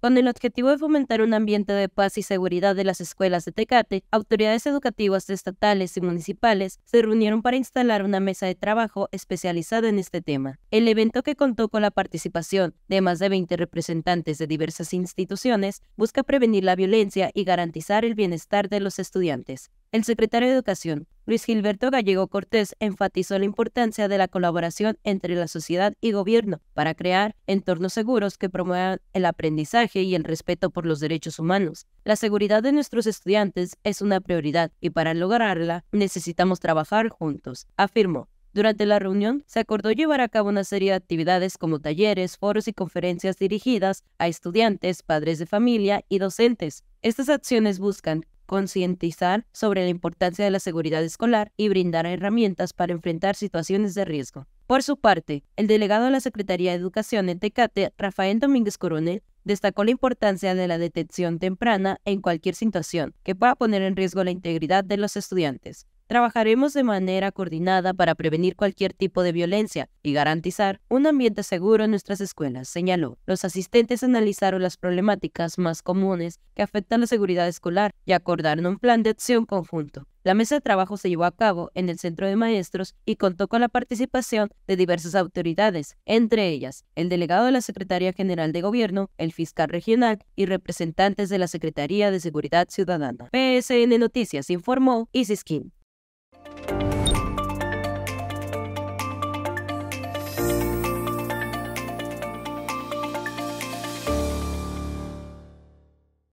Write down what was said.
Con el objetivo de fomentar un ambiente de paz y seguridad de las escuelas de Tecate, autoridades educativas estatales y municipales se reunieron para instalar una mesa de trabajo especializada en este tema. El evento que contó con la participación de más de 20 representantes de diversas instituciones busca prevenir la violencia y garantizar el bienestar de los estudiantes. El secretario de Educación, Luis Gilberto Gallego Cortés, enfatizó la importancia de la colaboración entre la sociedad y gobierno para crear entornos seguros que promuevan el aprendizaje y el respeto por los derechos humanos. La seguridad de nuestros estudiantes es una prioridad y para lograrla necesitamos trabajar juntos, afirmó. Durante la reunión se acordó llevar a cabo una serie de actividades como talleres, foros y conferencias dirigidas a estudiantes, padres de familia y docentes, estas acciones buscan concientizar sobre la importancia de la seguridad escolar y brindar herramientas para enfrentar situaciones de riesgo. Por su parte, el delegado de la Secretaría de Educación en Tecate, Rafael Domínguez Coronel, destacó la importancia de la detección temprana en cualquier situación que pueda poner en riesgo la integridad de los estudiantes. Trabajaremos de manera coordinada para prevenir cualquier tipo de violencia y garantizar un ambiente seguro en nuestras escuelas, señaló. Los asistentes analizaron las problemáticas más comunes que afectan la seguridad escolar y acordaron un plan de acción conjunto. La mesa de trabajo se llevó a cabo en el Centro de Maestros y contó con la participación de diversas autoridades, entre ellas el delegado de la Secretaría General de Gobierno, el fiscal regional y representantes de la Secretaría de Seguridad Ciudadana. PSN Noticias informó Isiskin.